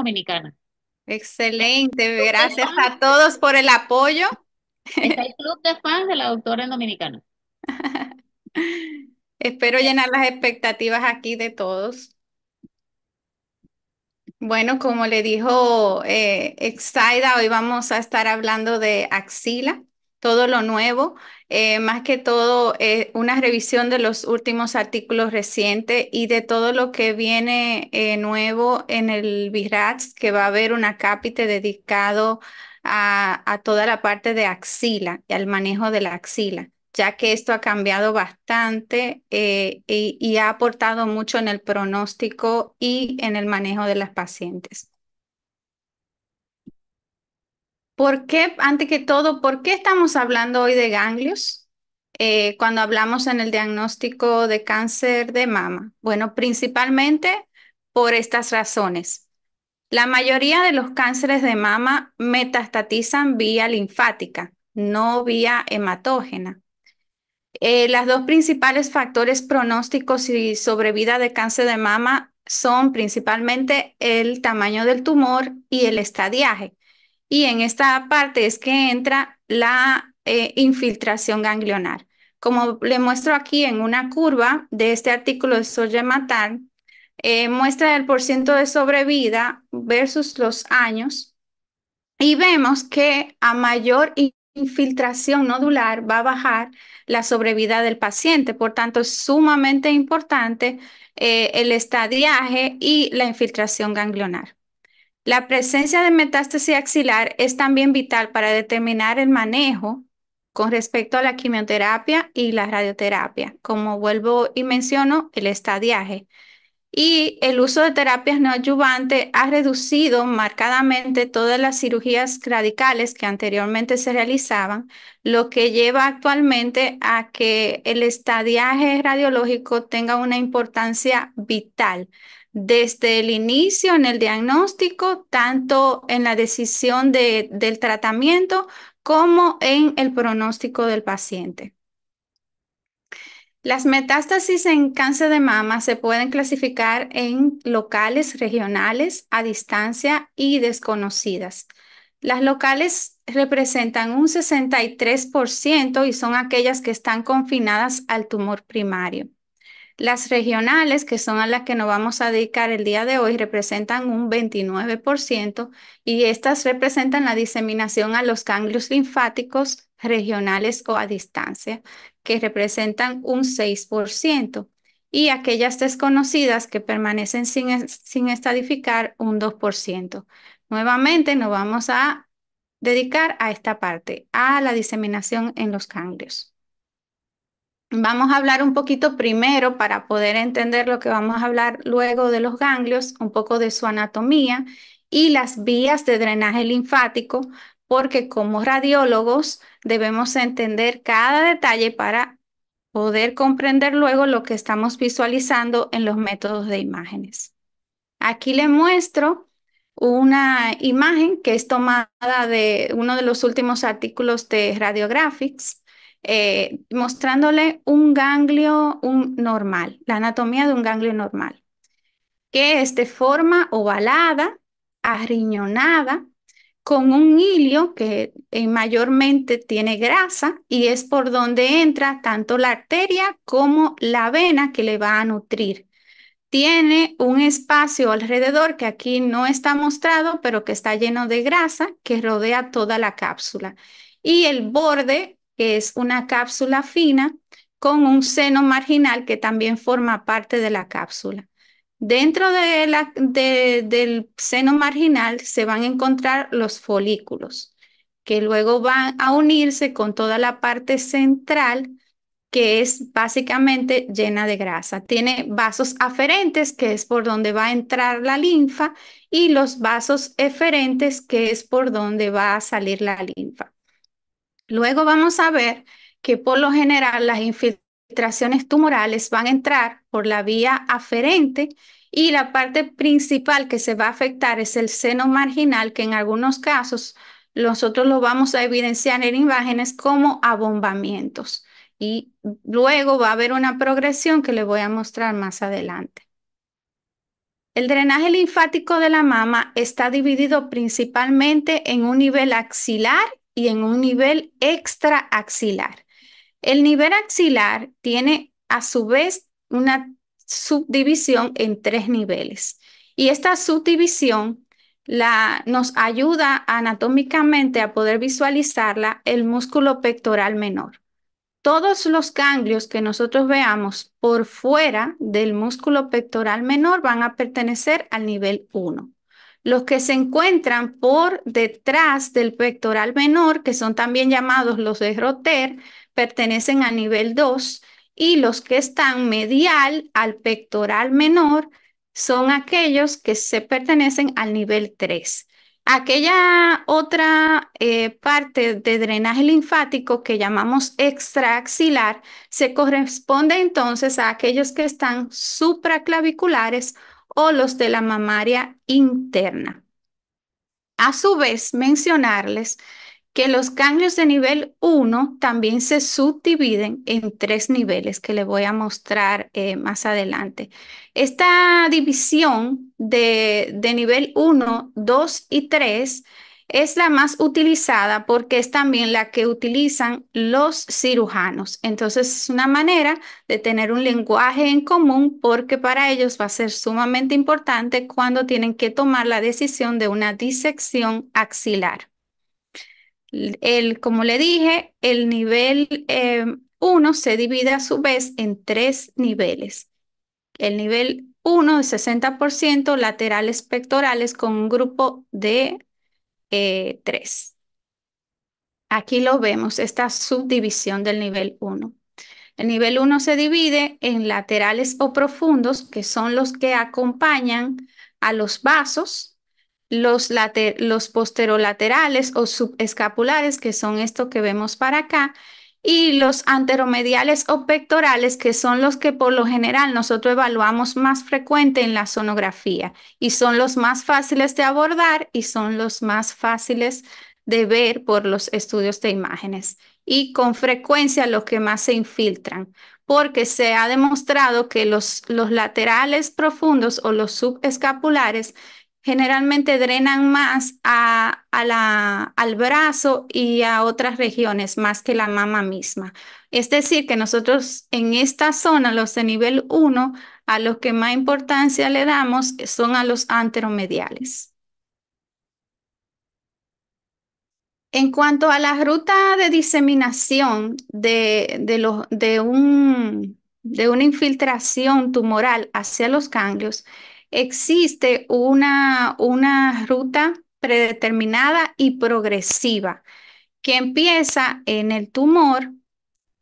Dominicana. Excelente, gracias a todos por el apoyo. el club de fans de la doctora Espero llenar las expectativas aquí de todos. Bueno, como le dijo eh, exida hoy vamos a estar hablando de axila todo lo nuevo, eh, más que todo eh, una revisión de los últimos artículos recientes y de todo lo que viene eh, nuevo en el BIRATS, que va a haber un acápite dedicado a, toda la parte de axila y al manejo de la axila, ya que esto ha cambiado bastante y ha aportado mucho en el pronóstico y en el manejo de las pacientes. ¿Por qué, antes que todo, por qué estamos hablando hoy de ganglios eh, cuando hablamos en el diagnóstico de cáncer de mama? Bueno, principalmente por estas razones. La mayoría de los cánceres de mama metastatizan vía linfática, no vía hematógena. Eh, las dos principales factores pronósticos y sobrevida de cáncer de mama son principalmente el tamaño del tumor y el estadiaje. Y en esta parte es que entra la eh, infiltración ganglionar. Como le muestro aquí en una curva de este artículo de Soya eh, muestra el porcentaje de sobrevida versus los años y vemos que a mayor infiltración nodular va a bajar la sobrevida del paciente. Por tanto, es sumamente importante eh, el estadiaje y la infiltración ganglionar. La presencia de metástasis axilar es también vital para determinar el manejo con respecto a la quimioterapia y la radioterapia, como vuelvo y menciono, el estadiaje. Y el uso de terapias no adyuvantes ha reducido marcadamente todas las cirugías radicales que anteriormente se realizaban, lo que lleva actualmente a que el estadiaje radiológico tenga una importancia vital desde el inicio en el diagnóstico, tanto en la decisión del tratamiento como en el pronóstico del paciente. Las metástasis en cáncer de mama se pueden clasificar en locales, regionales, a distancia y desconocidas. Las locales representan un 63% y son aquellas que están confinadas al tumor primario. Las regionales, que son a las que nos vamos a dedicar el día de hoy, representan un 29% y estas representan la diseminación a los ganglios linfáticos regionales o a distancia, que representan un 6%, y aquellas desconocidas que permanecen sin, sin estadificar un 2%. Nuevamente nos vamos a dedicar a esta parte, a la diseminación en los ganglios. Vamos a hablar un poquito primero para poder entender lo que vamos a hablar luego de los ganglios, un poco de su anatomía y las vías de drenaje linfático, porque como radiólogos debemos entender cada detalle para poder comprender luego lo que estamos visualizando en los métodos de imágenes. Aquí le muestro una imagen que es tomada de uno de los últimos artículos de Radiographics eh, mostrándole un ganglio normal, la anatomía de un ganglio normal, que es de forma ovalada, arriñonada, con un hilio que eh, mayormente tiene grasa y es por donde entra tanto la arteria como la vena que le va a nutrir. Tiene un espacio alrededor que aquí no está mostrado, pero que está lleno de grasa que rodea toda la cápsula. Y el borde que es una cápsula fina con un seno marginal que también forma parte de la cápsula. Dentro de la, del seno marginal se van a encontrar los folículos, que luego van a unirse con toda la parte central, que es básicamente llena de grasa. Tiene vasos aferentes, que es por donde va a entrar la linfa, y los vasos eferentes, que es por donde va a salir la linfa. Luego vamos a ver que por lo general las infiltraciones tumorales van a entrar por la vía aferente y la parte principal que se va a afectar es el seno marginal, que en algunos casos nosotros lo vamos a evidenciar en imágenes como abombamientos. Y luego va a haber una progresión que le voy a mostrar más adelante. El drenaje linfático de la mama está dividido principalmente en un nivel axilar y en un nivel extraaxilar. El nivel axilar tiene a su vez una subdivisión en tres niveles y esta subdivisión la, nos ayuda anatómicamente a poder visualizarla el músculo pectoral menor. Todos los ganglios que nosotros veamos por fuera del músculo pectoral menor van a pertenecer al nivel 1 los que se encuentran por detrás del pectoral menor, que son también llamados los de Roter, pertenecen a nivel 2, y los que están medial al pectoral menor son aquellos que se pertenecen al nivel 3. Aquella otra eh, parte de drenaje linfático que llamamos extraaxilar se corresponde entonces a aquellos que están supraclaviculares o los de la mamaria interna. A su vez, mencionarles que los caños de nivel 1 también se subdividen en tres niveles que les voy a mostrar eh, más adelante. Esta división de, de nivel 1, 2 y 3 es la más utilizada porque es también la que utilizan los cirujanos. Entonces es una manera de tener un lenguaje en común porque para ellos va a ser sumamente importante cuando tienen que tomar la decisión de una disección axilar. El, como le dije, el nivel 1 eh, se divide a su vez en tres niveles. El nivel 1 de 60% laterales pectorales con un grupo de 3. Eh, Aquí lo vemos, esta subdivisión del nivel 1. El nivel 1 se divide en laterales o profundos, que son los que acompañan a los vasos, los, los posterolaterales o subescapulares, que son estos que vemos para acá, y los anteromediales o pectorales, que son los que por lo general nosotros evaluamos más frecuente en la sonografía y son los más fáciles de abordar y son los más fáciles de ver por los estudios de imágenes y con frecuencia los que más se infiltran, porque se ha demostrado que los, los laterales profundos o los subescapulares generalmente drenan más a, al brazo y a otras regiones más que la mama misma. Es decir, que nosotros en esta zona, los de nivel 1, a los que más importancia le damos son a los anteromediales. En cuanto a la ruta de diseminación de, de, de, de una infiltración tumoral hacia los ganglios, existe una, ruta predeterminada y progresiva que empieza en el tumor,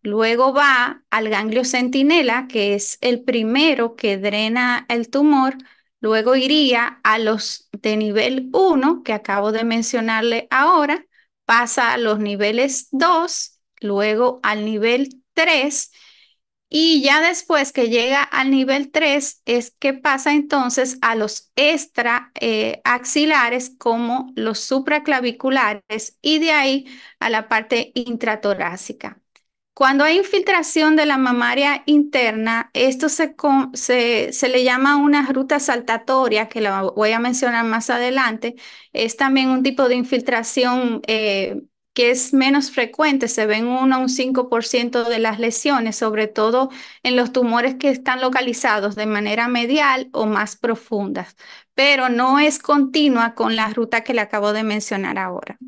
luego va al ganglio centinela, que es el primero que drena el tumor, luego iría a los de nivel 1, que acabo de mencionarle ahora, pasa a los niveles 2, luego al nivel 3 y ya después que llega al nivel 3 es que pasa entonces a los extra eh, axilares como los supraclaviculares y de ahí a la parte intratorácica. Cuando hay infiltración de la mamaria interna, esto se, se, le llama una ruta saltatoria, que la voy a mencionar más adelante. Es también un tipo de infiltración eh, que es menos frecuente, se ven uno a un 5% de las lesiones, sobre todo en los tumores que están localizados de manera medial o más profundas, pero no es continua con la ruta que le acabo de mencionar ahora.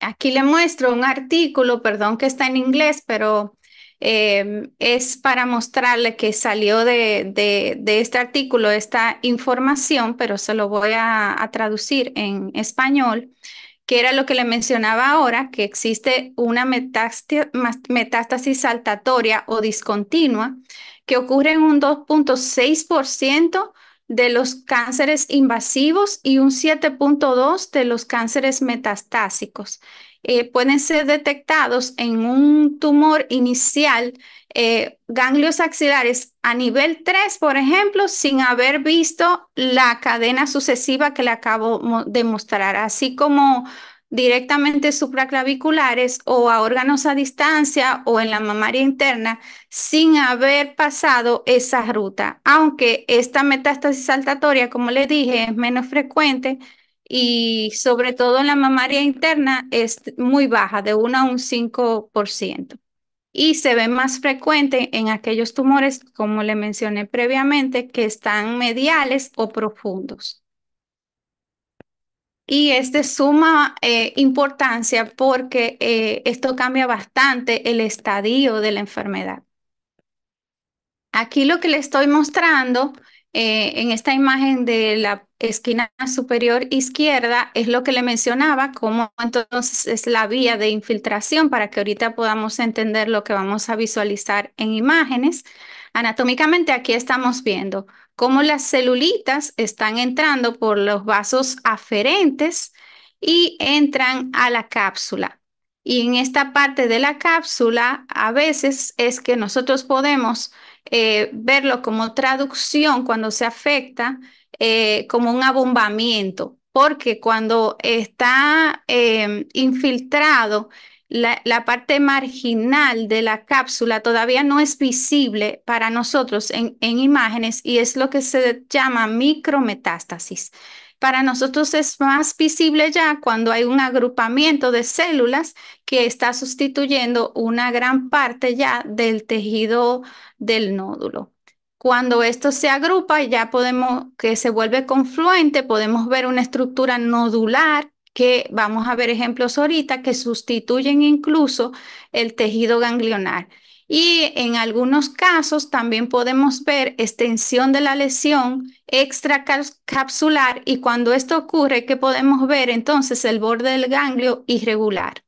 Aquí le muestro un artículo, perdón que está en inglés, pero Em, es para mostrarle que salió de, este artículo esta información, pero se lo voy a, a traducir en español que era lo que le mencionaba ahora, que existe una metástasis saltatoria o discontinua que ocurre en un 2.6% de los cánceres invasivos y un 7.2% de los cánceres metastásicos. Eh, pueden ser detectados en un tumor inicial, eh, ganglios axilares a nivel 3, por ejemplo, sin haber visto la cadena sucesiva que le acabo de mostrar, así como directamente supraclaviculares o a órganos a distancia o en la mamaria interna sin haber pasado esa ruta. Aunque esta metástasis saltatoria, como le dije, es menos frecuente, y sobre todo en la mamaria interna es muy baja, de 1 a un 5%. Y se ve más frecuente en aquellos tumores, como le mencioné previamente, que están mediales o profundos. Y es de suma eh, importancia porque eh, esto cambia bastante el estadio de la enfermedad. Aquí lo que le estoy mostrando eh, en esta imagen de la esquina superior izquierda es lo que le mencionaba, como entonces es la vía de infiltración para que ahorita podamos entender lo que vamos a visualizar en imágenes. Anatómicamente aquí estamos viendo cómo las celulitas están entrando por los vasos aferentes y entran a la cápsula. Y en esta parte de la cápsula, a veces es que nosotros podemos eh, verlo como traducción cuando se afecta eh, como un abombamiento, porque cuando está eh, infiltrado, la, parte marginal de la cápsula todavía no es visible para nosotros en, en imágenes y es lo que se llama micrometástasis. Para nosotros es más visible ya cuando hay un agrupamiento de células que está sustituyendo una gran parte ya del tejido del nódulo. Cuando esto se agrupa, ya podemos, que se vuelve confluente, podemos ver una estructura nodular que vamos a ver ejemplos ahorita que sustituyen incluso el tejido ganglionar. Y en algunos casos también podemos ver extensión de la lesión extracapsular y cuando esto ocurre, ¿qué podemos ver? Entonces el borde del ganglio irregular.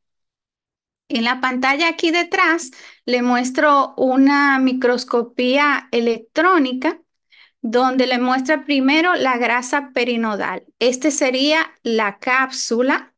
En la pantalla aquí detrás le muestro una microscopía electrónica donde le muestra primero la grasa perinodal. Este sería la cápsula,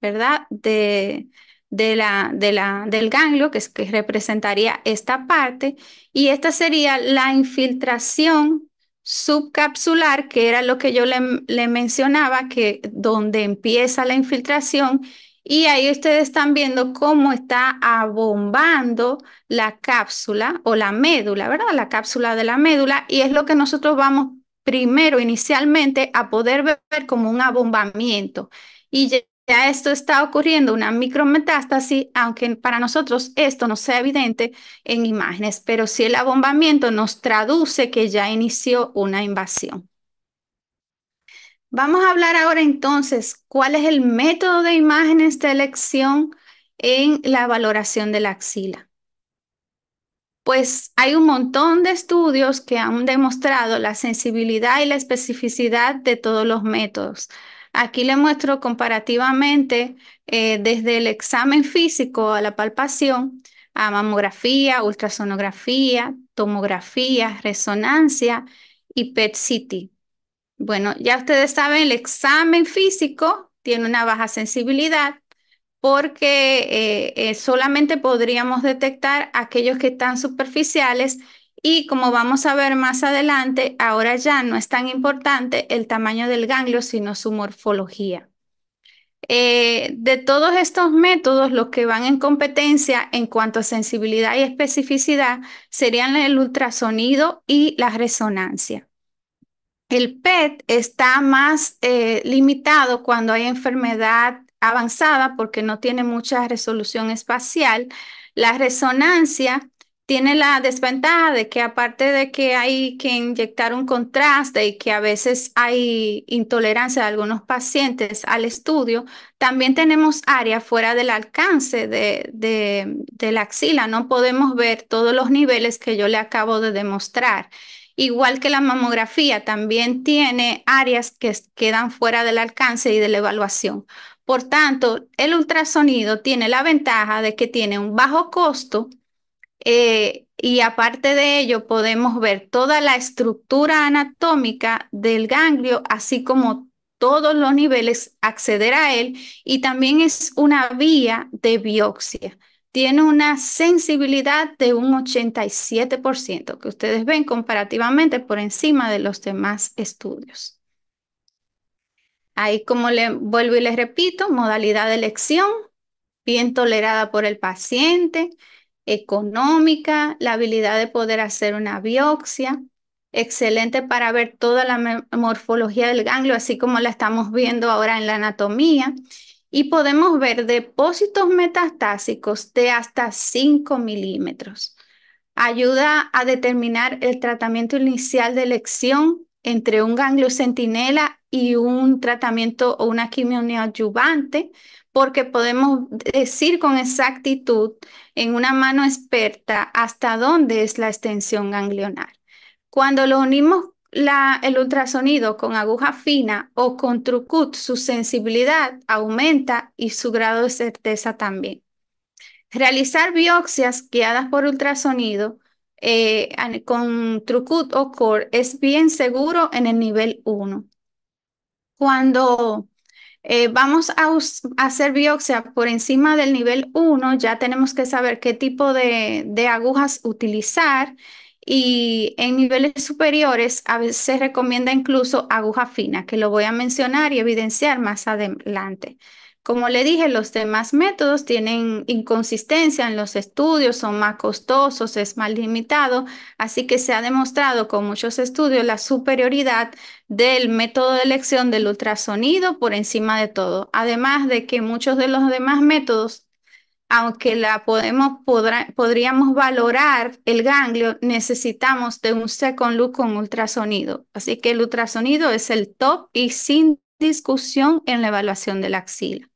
¿verdad? De, de la, de la, del ganglio, que, es, que representaría esta parte, y esta sería la infiltración subcapsular, que era lo que yo le, le mencionaba, que donde empieza la infiltración y ahí ustedes están viendo cómo está abombando la cápsula o la médula, ¿verdad? La cápsula de la médula y es lo que nosotros vamos primero inicialmente a poder ver como un abombamiento. Y ya, esto está ocurriendo, una micrometástasis, aunque para nosotros esto no sea evidente en imágenes, pero sí el abombamiento nos traduce que ya inició una invasión. Vamos a hablar ahora entonces cuál es el método de imágenes de elección en la valoración de la axila. Pues hay un montón de estudios que han demostrado la sensibilidad y la especificidad de todos los métodos. Aquí le muestro comparativamente eh, desde el examen físico a la palpación, a mamografía, ultrasonografía, tomografía, resonancia y PET-CT. Bueno, ya ustedes saben, el examen físico tiene una baja sensibilidad porque eh, eh, solamente podríamos detectar aquellos que están superficiales y como vamos a ver más adelante, ahora ya no es tan importante el tamaño del ganglio, sino su morfología. Eh, de todos estos métodos, los que van en competencia en cuanto a sensibilidad y especificidad serían el ultrasonido y la resonancia. El PET está más eh, limitado cuando hay enfermedad avanzada porque no tiene mucha resolución espacial. La resonancia tiene la desventaja de que aparte de que hay que inyectar un contraste y que a veces hay intolerancia de algunos pacientes al estudio, también tenemos áreas fuera del alcance de, de la axila. No podemos ver todos los niveles que yo le acabo de demostrar. Igual que la mamografía, también tiene áreas que quedan fuera del alcance y de la evaluación. Por tanto, el ultrasonido tiene la ventaja de que tiene un bajo costo eh, y aparte de ello podemos ver toda la estructura anatómica del ganglio, así como todos los niveles, acceder a él y también es una vía de biopsia tiene una sensibilidad de un 87%, que ustedes ven comparativamente por encima de los demás estudios. Ahí, como le vuelvo y les repito, modalidad de elección, bien tolerada por el paciente, económica, la habilidad de poder hacer una biopsia, excelente para ver toda la morfología del ganglio, así como la estamos viendo ahora en la anatomía, y podemos ver depósitos metastásicos de hasta 5 milímetros. Ayuda a determinar el tratamiento inicial de elección entre un ganglio centinela y un tratamiento o una quimio neoadyuvante, porque podemos decir con exactitud en una mano experta hasta dónde es la extensión ganglionar. Cuando lo unimos el ultrasonido con aguja fina o con trucut, su sensibilidad aumenta y su grado de certeza también. Realizar biopsias guiadas por ultrasonido eh, con trucut o core es bien seguro en el nivel 1. Cuando eh, vamos a, hacer biopsia por encima del nivel 1, ya tenemos que saber qué tipo de, de agujas utilizar, y en niveles superiores a veces se recomienda incluso aguja fina, que lo voy a mencionar y evidenciar más adelante. Como le dije, los demás métodos tienen inconsistencia en los estudios, son más costosos, es más limitado, así que se ha demostrado con muchos estudios la superioridad del método de elección del ultrasonido por encima de todo, además de que muchos de los demás métodos aunque la podríamos valorar el ganglio, necesitamos de un second look con ultrasonido. Así que el ultrasonido es el top y sin discusión en la evaluación de la axila.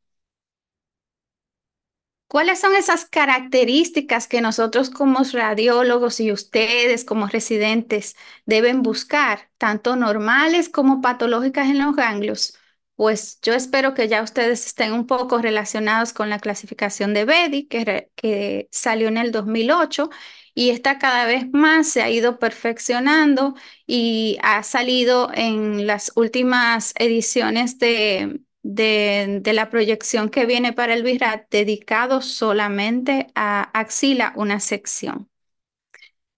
¿Cuáles son esas características que nosotros como radiólogos y ustedes como residentes deben buscar, tanto normales como patológicas en los ganglios, pues yo espero que ya ustedes estén un poco relacionados con la clasificación de Bedi, que, salió en el 2008 y está cada vez más, se ha ido perfeccionando y ha salido en las últimas ediciones de, la proyección que viene para el BIRAT dedicado solamente a axila, una sección.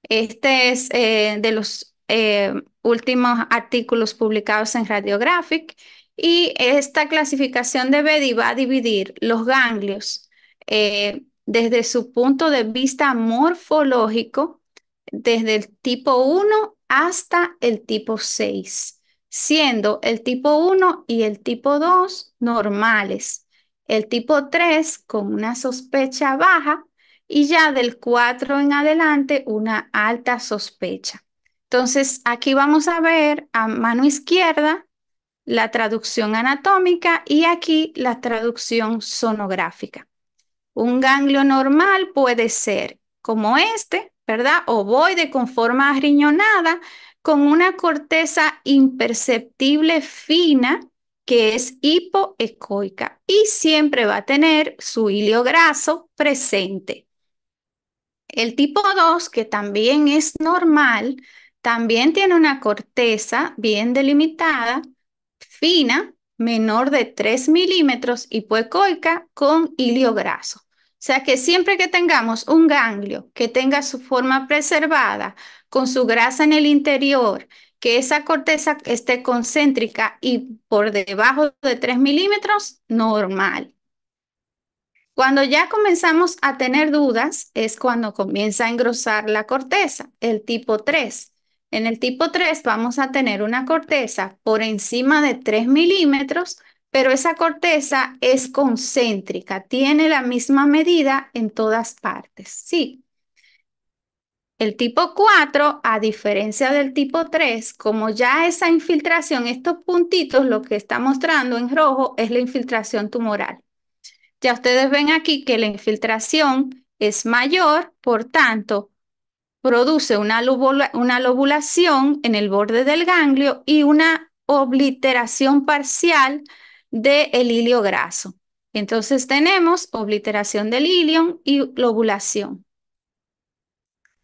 Este es eh, de los eh, últimos artículos publicados en Radiographic y esta clasificación de Bedi va a dividir los ganglios eh, desde su punto de vista morfológico, desde el tipo 1 hasta el tipo 6, siendo el tipo 1 y el tipo 2 normales, el tipo 3 con una sospecha baja y ya del 4 en adelante una alta sospecha. Entonces, aquí vamos a ver a mano izquierda la traducción anatómica y aquí la traducción sonográfica. Un ganglio normal puede ser como este, ¿verdad? Ovoide con forma riñonada, con una corteza imperceptible fina que es hipoecoica y siempre va a tener su hilio graso presente. El tipo 2, que también es normal, también tiene una corteza bien delimitada, fina, menor de 3 milímetros, hipoecoica con hilio graso. O sea que siempre que tengamos un ganglio que tenga su forma preservada, con su grasa en el interior, que esa corteza esté concéntrica y por debajo de 3 milímetros, normal. Cuando ya comenzamos a tener dudas es cuando comienza a engrosar la corteza, el tipo 3. En el tipo 3 vamos a tener una corteza por encima de 3 milímetros, pero esa corteza es concéntrica, tiene la misma medida en todas partes, ¿sí? El tipo 4, a diferencia del tipo 3, como ya esa infiltración, estos puntitos, lo que está mostrando en rojo es la infiltración tumoral. Ya ustedes ven aquí que la infiltración es mayor, por tanto, produce una, lobulación en el borde del ganglio y una obliteración parcial del de hilio graso. Entonces tenemos obliteración del ilion y lobulación.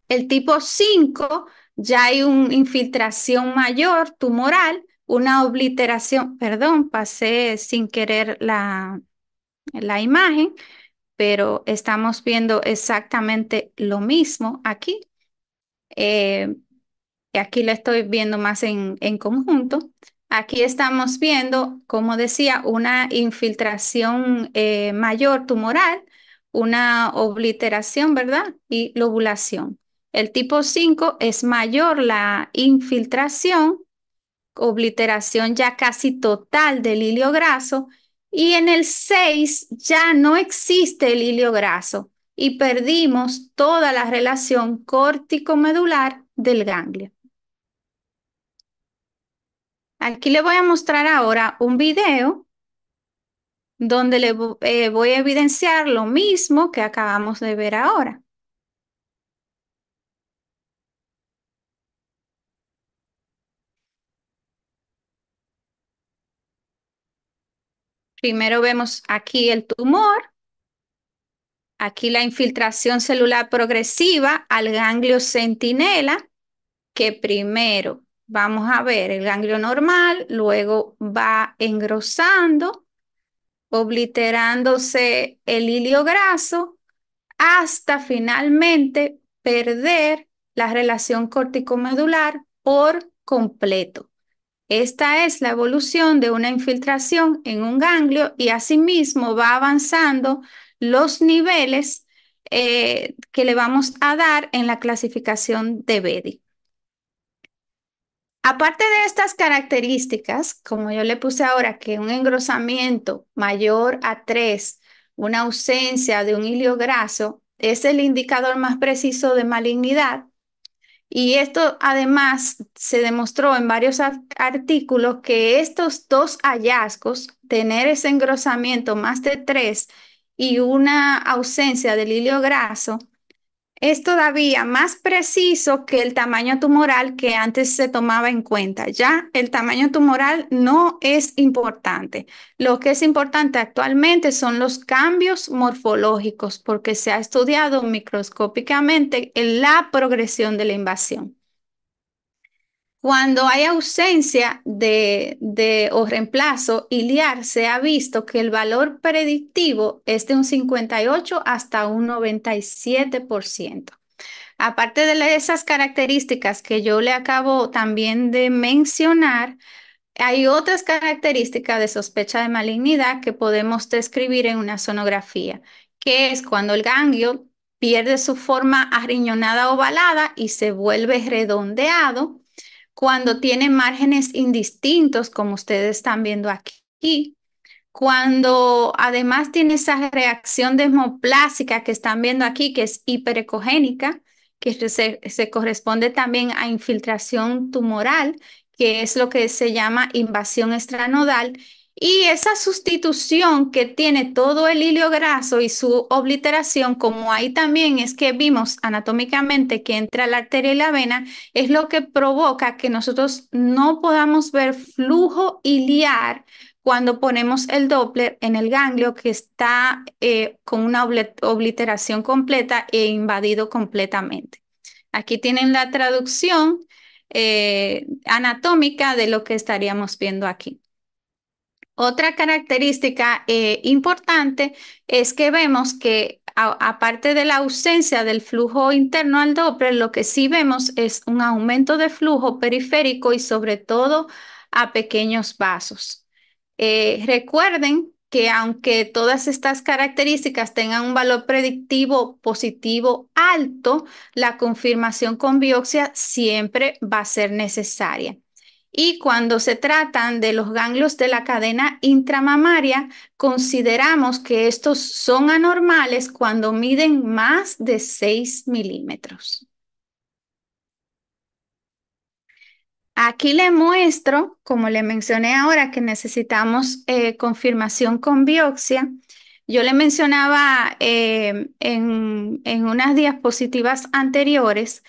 El tipo 5, ya hay una infiltración mayor tumoral, una obliteración, perdón, pasé sin querer la, la imagen, pero estamos viendo exactamente lo mismo aquí. Eh, y aquí lo estoy viendo más en, conjunto. Aquí estamos viendo, como decía, una infiltración eh, mayor tumoral, una obliteración, ¿verdad? Y lobulación. El tipo 5 es mayor la infiltración, obliteración ya casi total del hilio graso, y en el 6 ya no existe el hilio graso y perdimos toda la relación córtico-medular del ganglio. Aquí le voy a mostrar ahora un video donde le eh, voy a evidenciar lo mismo que acabamos de ver ahora. Primero vemos aquí el tumor Aquí la infiltración celular progresiva al ganglio centinela, que primero vamos a ver el ganglio normal, luego va engrosando, obliterándose el hilio graso, hasta finalmente perder la relación corticomedular por completo. Esta es la evolución de una infiltración en un ganglio y asimismo va avanzando los niveles eh, que le vamos a dar en la clasificación de BEDI. Aparte de estas características, como yo le puse ahora, que un engrosamiento mayor a 3, una ausencia de un hilio graso, es el indicador más preciso de malignidad. Y esto además se demostró en varios artículos que estos dos hallazgos, tener ese engrosamiento más de 3 y una ausencia del hilo graso, es todavía más preciso que el tamaño tumoral que antes se tomaba en cuenta. Ya el tamaño tumoral no es importante. Lo que es importante actualmente son los cambios morfológicos, porque se ha estudiado microscópicamente la progresión de la invasión. Cuando hay ausencia de, o reemplazo, ILIAR se ha visto que el valor predictivo es de un 58 hasta un 97%. Aparte de esas características que yo le acabo también de mencionar, hay otras características de sospecha de malignidad que podemos describir en una sonografía, que es cuando el ganglio pierde su forma arriñonada ovalada y se vuelve redondeado cuando tiene márgenes indistintos, como ustedes están viendo aquí, cuando además tiene esa reacción desmoplásica que están viendo aquí, que es hiperecogénica, que se, se corresponde también a infiltración tumoral, que es lo que se llama invasión extranodal, y esa sustitución que tiene todo el hilo graso y su obliteración, como ahí también es que vimos anatómicamente que entra la arteria y la vena, es lo que provoca que nosotros no podamos ver flujo iliar cuando ponemos el Doppler en el ganglio que está eh, con una obliteración completa e invadido completamente. Aquí tienen la traducción eh, anatómica de lo que estaríamos viendo aquí. Otra característica eh, importante es que vemos que aparte de la ausencia del flujo interno al Doppler, lo que sí vemos es un aumento de flujo periférico y sobre todo a pequeños vasos. Eh, recuerden que aunque todas estas características tengan un valor predictivo positivo alto, la confirmación con biopsia siempre va a ser necesaria. Y cuando se tratan de los ganglios de la cadena intramamaria, consideramos que estos son anormales cuando miden más de 6 milímetros. Aquí le muestro, como le mencioné ahora, que necesitamos eh, confirmación con biopsia. Yo le mencionaba eh, en, en unas diapositivas anteriores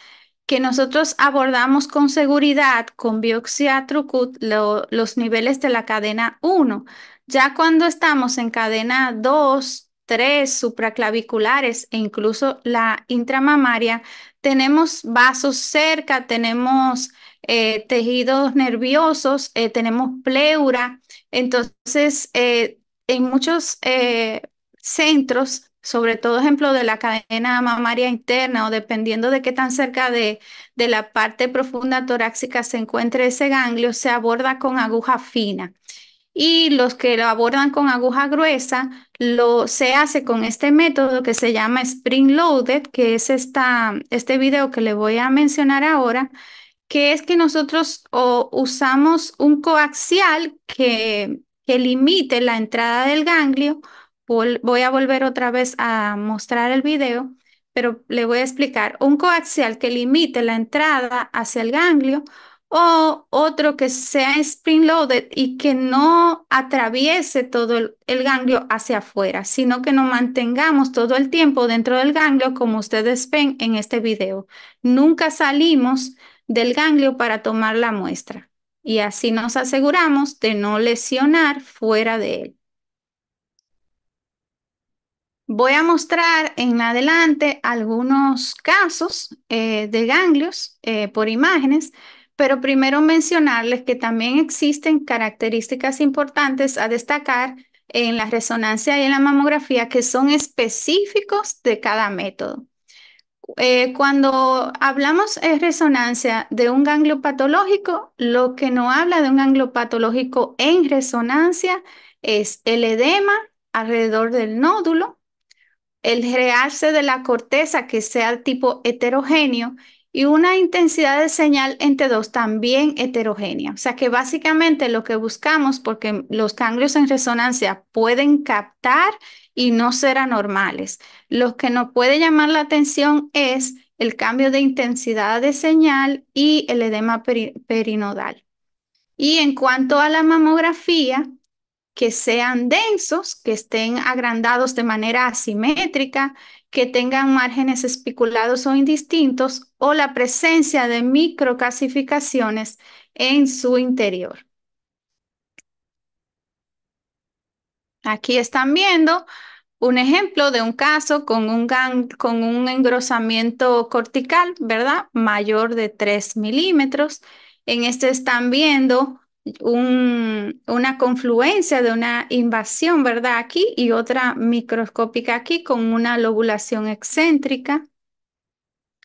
que nosotros abordamos con seguridad con biopsia trucut los niveles de la cadena 1. Ya cuando estamos en cadena 2, 3, supraclaviculares e incluso la intramamaria, tenemos vasos cerca, tenemos eh, tejidos nerviosos, eh, tenemos pleura. Entonces, eh, en muchos centros sobre todo ejemplo de la cadena mamaria interna o dependiendo de qué tan cerca de, la parte profunda torácica se encuentre ese ganglio, se aborda con aguja fina. Y los que lo abordan con aguja gruesa, lo, se hace con este método que se llama Spring Loaded, que es esta, este video que le voy a mencionar ahora, que es que nosotros o, usamos un coaxial que, que limite la entrada del ganglio voy a volver otra vez a mostrar el video, pero le voy a explicar. Un coaxial que limite la entrada hacia el ganglio o otro que sea spring loaded y que no atraviese todo el, el, ganglio hacia afuera, sino que nos mantengamos todo el tiempo dentro del ganglio como ustedes ven en este video. Nunca salimos del ganglio para tomar la muestra y así nos aseguramos de no lesionar fuera de él. Voy a mostrar en adelante algunos casos eh, de ganglios eh, por imágenes, pero primero mencionarles que también existen características importantes a destacar en la resonancia y en la mamografía que son específicos de cada método. Eh, cuando hablamos de resonancia de un ganglio patológico, lo que no habla de un ganglio patológico en resonancia es el edema alrededor del nódulo, el realce de la corteza que sea tipo heterogéneo y una intensidad de señal entre dos también heterogénea. O sea que básicamente lo que buscamos, porque los cangrios en resonancia pueden captar y no ser anormales. Lo que nos puede llamar la atención es el cambio de intensidad de señal y el edema perinodal. Y en cuanto a la mamografía, que sean densos, que estén agrandados de manera asimétrica, que tengan márgenes especulados o indistintos o la presencia de microcasificaciones en su interior. Aquí están viendo un ejemplo de un caso con un, con un engrosamiento cortical, ¿verdad? Mayor de 3 milímetros. En este están viendo una confluencia de una invasión, ¿verdad? Aquí y otra microscópica aquí con una lobulación excéntrica.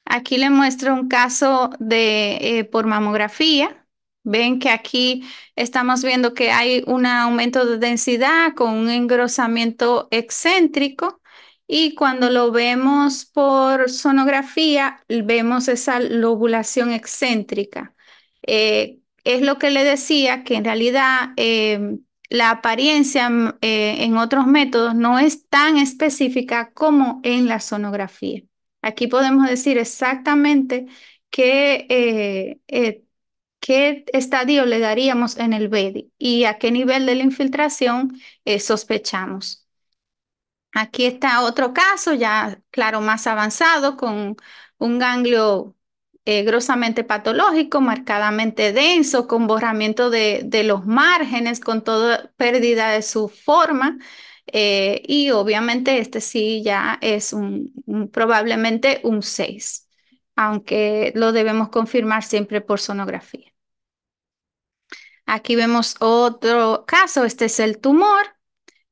Aquí le muestro un caso de, eh, por mamografía. Ven que aquí estamos viendo que hay un aumento de densidad con un engrosamiento excéntrico y cuando lo vemos por sonografía vemos esa lobulación excéntrica. Eh, es lo que le decía, que en realidad eh, la apariencia mm, eh, en otros métodos no es tan específica como en la sonografía. Aquí podemos decir exactamente qué, eh, qué estadio le daríamos en el BEDI y a qué nivel de la infiltración sospechamos. Aquí está otro caso, ya claro, más avanzado, con un ganglio eh, grosamente patológico, marcadamente denso, con borramiento de, los márgenes, con toda pérdida de su forma. Eh, y obviamente este sí ya es un, probablemente un 6, aunque lo debemos confirmar siempre por sonografía. Aquí vemos otro caso, este es el tumor,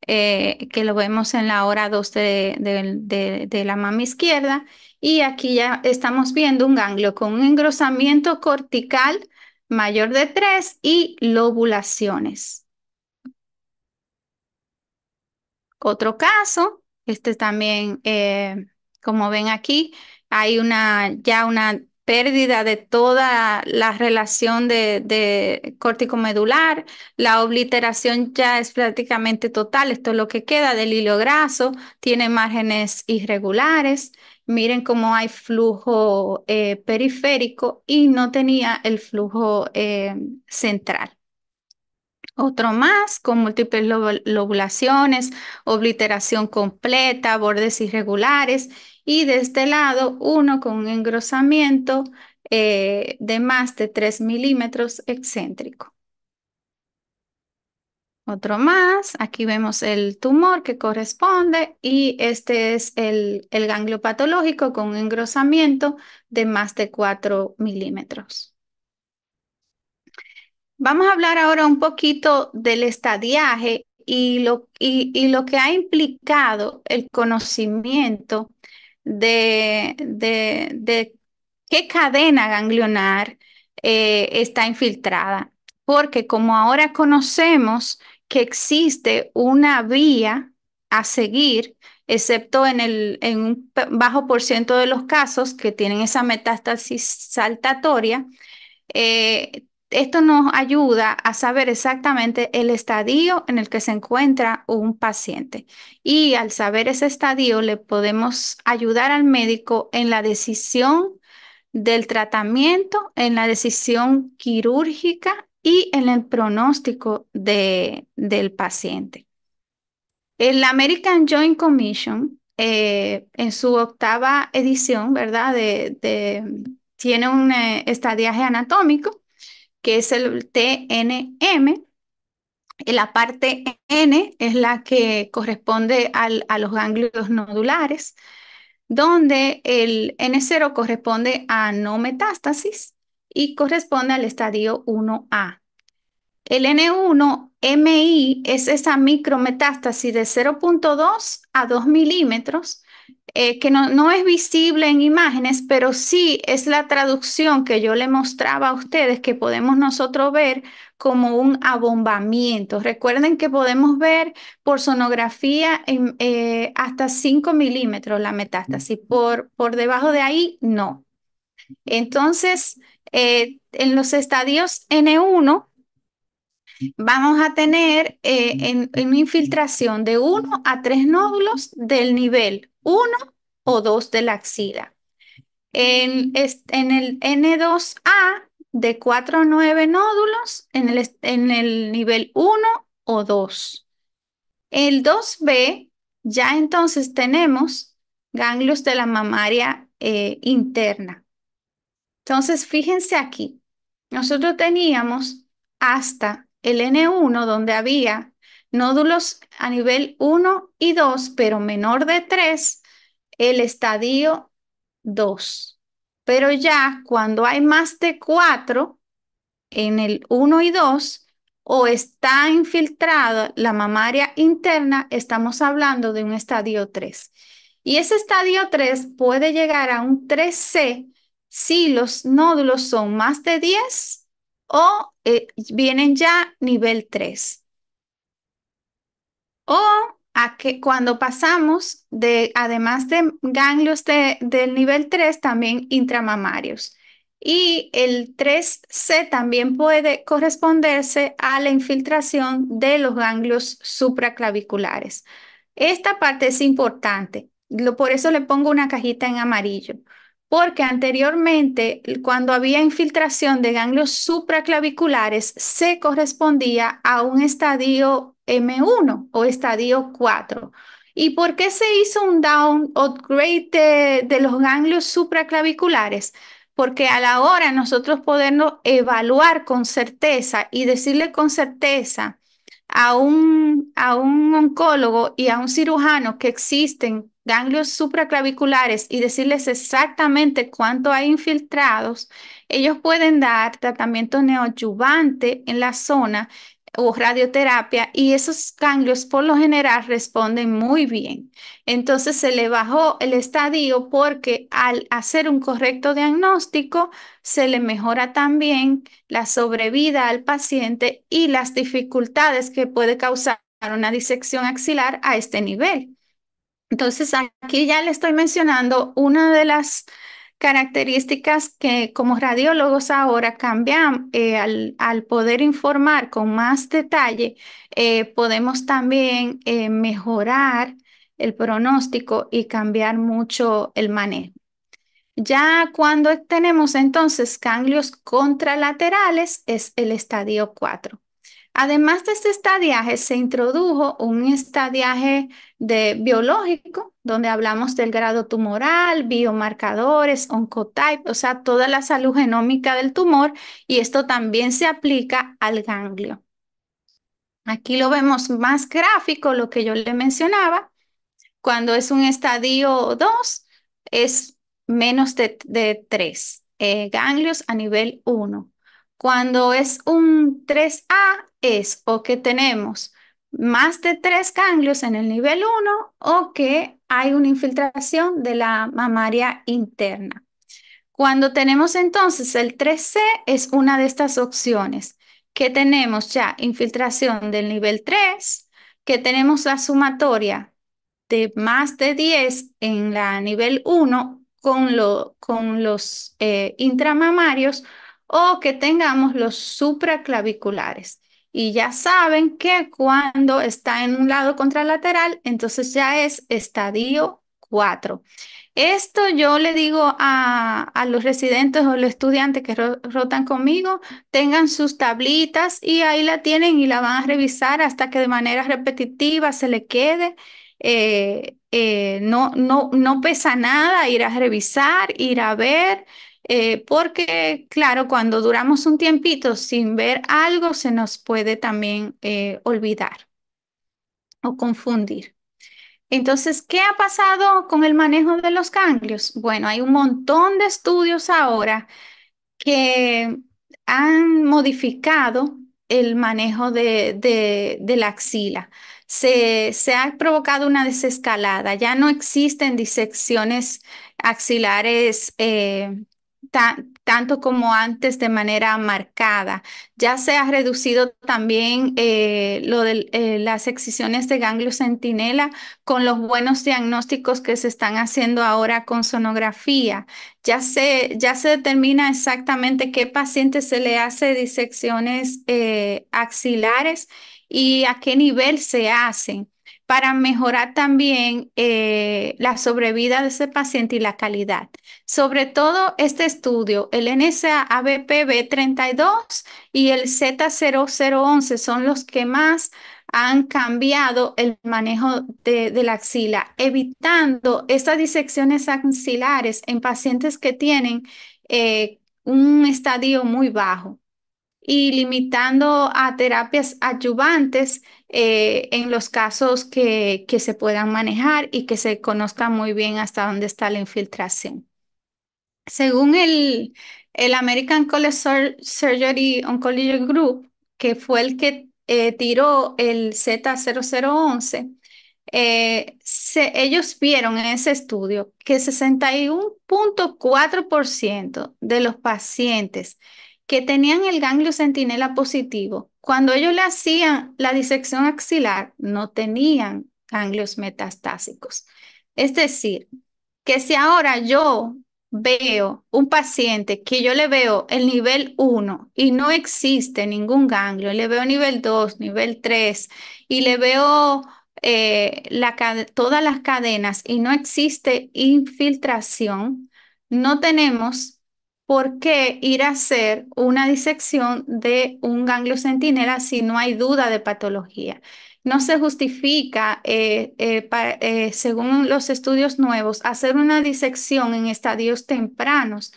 eh, que lo vemos en la hora 2 de, la mama izquierda y aquí ya estamos viendo un ganglio con un engrosamiento cortical mayor de 3 y lobulaciones. Otro caso, este también, eh, como ven aquí, hay una, ya una pérdida de toda la relación de, de medular, la obliteración ya es prácticamente total, esto es lo que queda del hilo graso, tiene márgenes irregulares miren cómo hay flujo eh, periférico y no tenía el flujo eh, central. Otro más con múltiples lobulaciones, obliteración completa, bordes irregulares y de este lado uno con un engrosamiento eh, de más de 3 milímetros excéntrico. Otro más, aquí vemos el tumor que corresponde y este es el, el ganglio patológico con un engrosamiento de más de 4 milímetros. Vamos a hablar ahora un poquito del estadiaje y lo, lo que ha implicado el conocimiento de, de, qué cadena ganglionar eh, está infiltrada porque como ahora conocemos que existe una vía a seguir, excepto en, el, un bajo por ciento de los casos que tienen esa metástasis saltatoria. Eh, esto nos ayuda a saber exactamente el estadio en el que se encuentra un paciente. Y al saber ese estadio, le podemos ayudar al médico en la decisión del tratamiento, en la decisión quirúrgica y en el pronóstico de, del paciente. El American Joint Commission, eh, en su octava edición, ¿verdad? De, tiene un eh, estadiaje anatómico, que es el TNM. La parte N es la que corresponde a los ganglios nodulares, donde el N0 corresponde a no metástasis y corresponde al estadio 1A. El N1-MI es esa micrometástasis de 0.2 a 2 milímetros eh, que no, es visible en imágenes, pero sí es la traducción que yo le mostraba a ustedes que podemos nosotros ver como un abombamiento. Recuerden que podemos ver por sonografía eh, hasta 5 milímetros la metástasis, por, por debajo de ahí no. Entonces, eh, en los estadios N1 vamos a tener una eh, en, infiltración de 1 a 3 nódulos del nivel 1 o 2 de la axila. En, el N2A de 4 a 9 nódulos en el, nivel 1 o 2. El 2B, ya entonces tenemos ganglios de la mamaria eh, interna. Entonces, fíjense aquí, nosotros teníamos hasta el N1 donde había nódulos a nivel 1 y 2, pero menor de 3, el estadio 2. Pero ya cuando hay más de 4 en el 1 y 2 o está infiltrada la mamaria interna, estamos hablando de un estadio 3. Y ese estadio 3 puede llegar a un 3C si los nódulos son más de 10 o eh, vienen ya nivel 3. O a que cuando pasamos de, además de ganglios del nivel 3, también intramamarios. Y el 3C también puede corresponderse a la infiltración de los ganglios supraclaviculares. Esta parte es importante, por eso le pongo una cajita en amarillo, porque anteriormente, cuando había infiltración de ganglios supraclaviculares, se correspondía a un estadio M1 o estadio 4. ¿Y por qué se hizo un down upgrade de, los ganglios supraclaviculares? Porque a la hora nosotros podernos evaluar con certeza y decirle con certeza a un, a un oncólogo y a un cirujano que existen ganglios supraclaviculares y decirles exactamente cuánto hay infiltrados, ellos pueden dar tratamiento neoadyuvante en la zona o radioterapia y esos ganglios por lo general responden muy bien. Entonces se le bajó el estadio porque al hacer un correcto diagnóstico se le mejora también la sobrevida al paciente y las dificultades que puede causar una disección axilar a este nivel. Entonces, aquí ya le estoy mencionando una de las características que como radiólogos ahora cambian eh, al, poder informar con más detalle, eh, podemos también eh, mejorar el pronóstico y cambiar mucho el manejo. Ya cuando tenemos entonces ganglios contralaterales es el estadio 4. Además de este estadiaje, se introdujo un estadiaje de biológico, donde hablamos del grado tumoral, biomarcadores, oncotype, o sea, toda la salud genómica del tumor, y esto también se aplica al ganglio. Aquí lo vemos más gráfico, lo que yo le mencionaba. Cuando es un estadio 2, es menos de, 3 eh, ganglios a nivel 1. Cuando es un 3A, es o que tenemos más de tres ganglios en el nivel 1 o que hay una infiltración de la mamaria interna. Cuando tenemos entonces el 3C es una de estas opciones, que tenemos ya infiltración del nivel 3, que tenemos la sumatoria de más de 10 en la nivel 1 con, con los eh, intramamarios o que tengamos los supraclaviculares. Y ya saben que cuando está en un lado contralateral, entonces ya es estadio 4. Esto yo le digo a, los residentes o los estudiantes que rotan conmigo, tengan sus tablitas y ahí la tienen y la van a revisar hasta que de manera repetitiva se le quede. Eh, eh, no, no, no pesa nada ir a revisar, ir a ver, eh, porque claro, cuando duramos un tiempito sin ver algo, se nos puede también eh, olvidar o confundir. Entonces, ¿qué ha pasado con el manejo de los ganglios? Bueno, hay un montón de estudios ahora que han modificado el manejo de, la axila. Se, ha provocado una desescalada, ya no existen disecciones axilares eh, tanto como antes de manera marcada. Ya se ha reducido también eh, lo de eh, las excisiones de ganglio centinela con los buenos diagnósticos que se están haciendo ahora con sonografía. Ya se, ya se determina exactamente qué paciente se le hace disecciones eh, axilares y a qué nivel se hacen para mejorar también eh, la sobrevida de ese paciente y la calidad. Sobre todo este estudio, el nsa 32 y el Z0011 son los que más han cambiado el manejo de, la axila, evitando estas disecciones axilares en pacientes que tienen eh, un estadio muy bajo y limitando a terapias adyuvantes eh, en los casos que, se puedan manejar y que se conozca muy bien hasta dónde está la infiltración. Según el, American College Surgery Oncology Group, que fue el que eh, tiró el Z0011, eh, ellos vieron en ese estudio que 61.4% de los pacientes que tenían el ganglio centinela positivo, cuando ellos le hacían la disección axilar, no tenían ganglios metastásicos. Es decir, que si ahora yo veo un paciente que yo le veo el nivel 1 y no existe ningún ganglio, le veo nivel 2, nivel 3 y le veo eh, todas las cadenas y no existe infiltración, no tenemos ¿por qué ir a hacer una disección de un ganglio centinela si no hay duda de patología? No se justifica, eh, eh, eh, según los estudios nuevos, hacer una disección en estadios tempranos.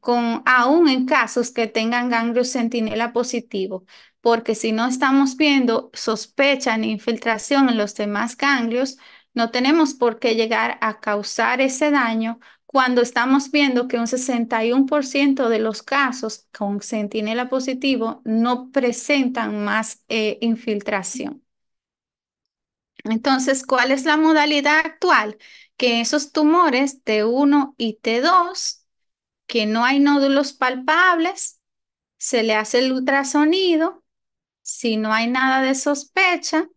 con, aún en casos que tengan ganglio centinela positivo, porque si no estamos viendo sospecha ni infiltración en los demás ganglios, no tenemos por qué llegar a causar ese daño cuando estamos viendo que un 61% de los casos con sentinela positivo no presentan más eh, infiltración. Entonces, ¿cuál es la modalidad actual? Que esos tumores T1 y T2, que no hay nódulos palpables, se le hace el ultrasonido, si no hay nada de sospecha,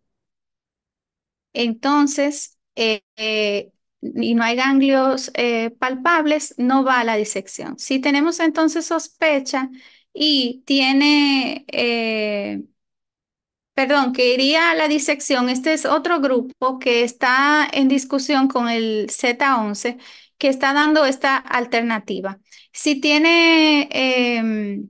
entonces eh, eh, y no hay ganglios eh, palpables, no va a la disección. Si tenemos entonces sospecha y tiene, eh, perdón, que iría a la disección, este es otro grupo que está en discusión con el Z11, que está dando esta alternativa. Si tiene em,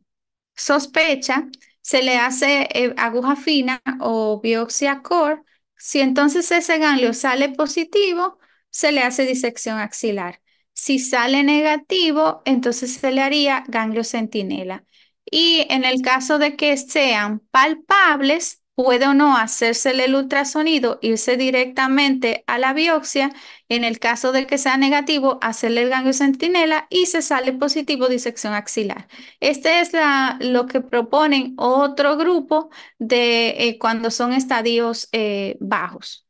sospecha, se le hace eh, aguja fina o biopsia core. Si entonces ese ganglio sale positivo, se le hace disección axilar. Si sale negativo, entonces se le haría ganglio centinela. Y en el caso de que sean palpables, puede o no hacérsele el ultrasonido, irse directamente a la biopsia. En el caso de que sea negativo, hacerle el ganglio centinela y se sale positivo disección axilar. Este es lo que proponen otro grupo de eh, cuando son estadios eh, bajos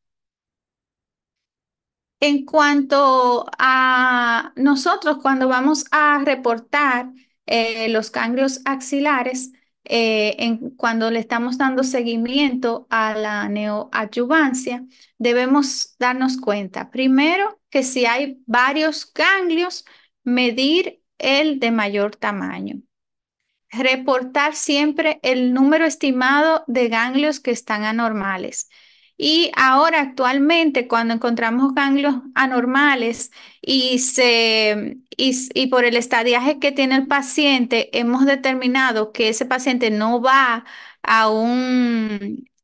en cuanto a nosotros cuando vamos a reportar eh, los ganglios axilares, eh, cuando le estamos dando seguimiento a la neoadyuvancia, debemos darnos cuenta, primero, que si hay varios ganglios, medir el de mayor tamaño. Reportar siempre el número estimado de ganglios que están anormales. Y ahora actualmente cuando encontramos ganglios anormales y, y, por el estadiaje que tiene el paciente, hemos determinado que ese paciente no va a,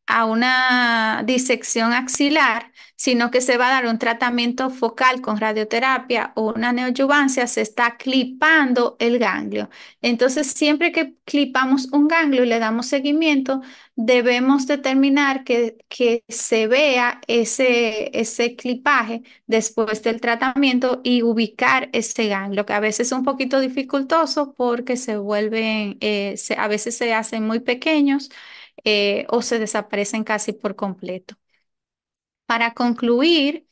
a una disección axilar, sino que se va a dar un tratamiento focal con radioterapia o una neoyuvancia, se está clipando el ganglio. Entonces, siempre que clipamos un ganglio y le damos seguimiento, debemos determinar que, que se vea ese, ese clipaje después del tratamiento y ubicar ese ganglio, que a veces es un poquito dificultoso porque se vuelven, eh, a veces se hacen muy pequeños eh, o se desaparecen casi por completo. Para concluir,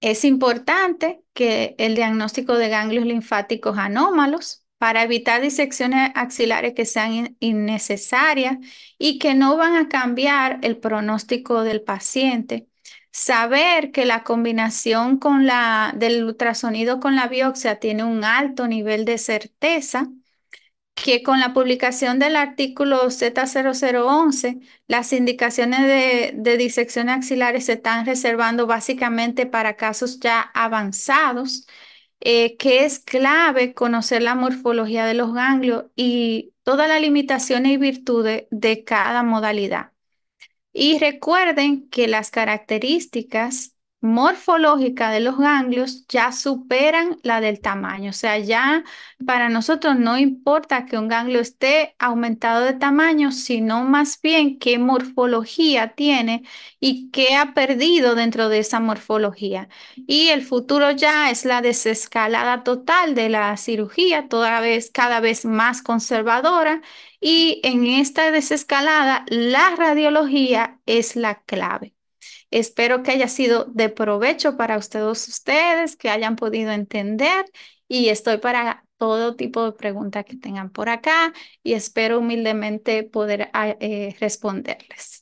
es importante que el diagnóstico de ganglios linfáticos anómalos para evitar disecciones axilares que sean innecesarias y que no van a cambiar el pronóstico del paciente. Saber que la combinación con la, del ultrasonido con la biopsia tiene un alto nivel de certeza que con la publicación del artículo Z0011, las indicaciones de, disección axilar axilares se están reservando básicamente para casos ya avanzados, eh, que es clave conocer la morfología de los ganglios y todas las limitaciones y virtudes de cada modalidad. Y recuerden que las características morfológica de los ganglios ya superan la del tamaño. O sea, ya para nosotros no importa que un ganglio esté aumentado de tamaño, sino más bien qué morfología tiene y qué ha perdido dentro de esa morfología. Y el futuro ya es la desescalada total de la cirugía, toda vez, cada vez más conservadora. Y en esta desescalada, la radiología es la clave. Espero que haya sido de provecho para ustedes, ustedes que hayan podido entender y estoy para todo tipo de preguntas que tengan por acá y espero humildemente poder ah, eh, responderles.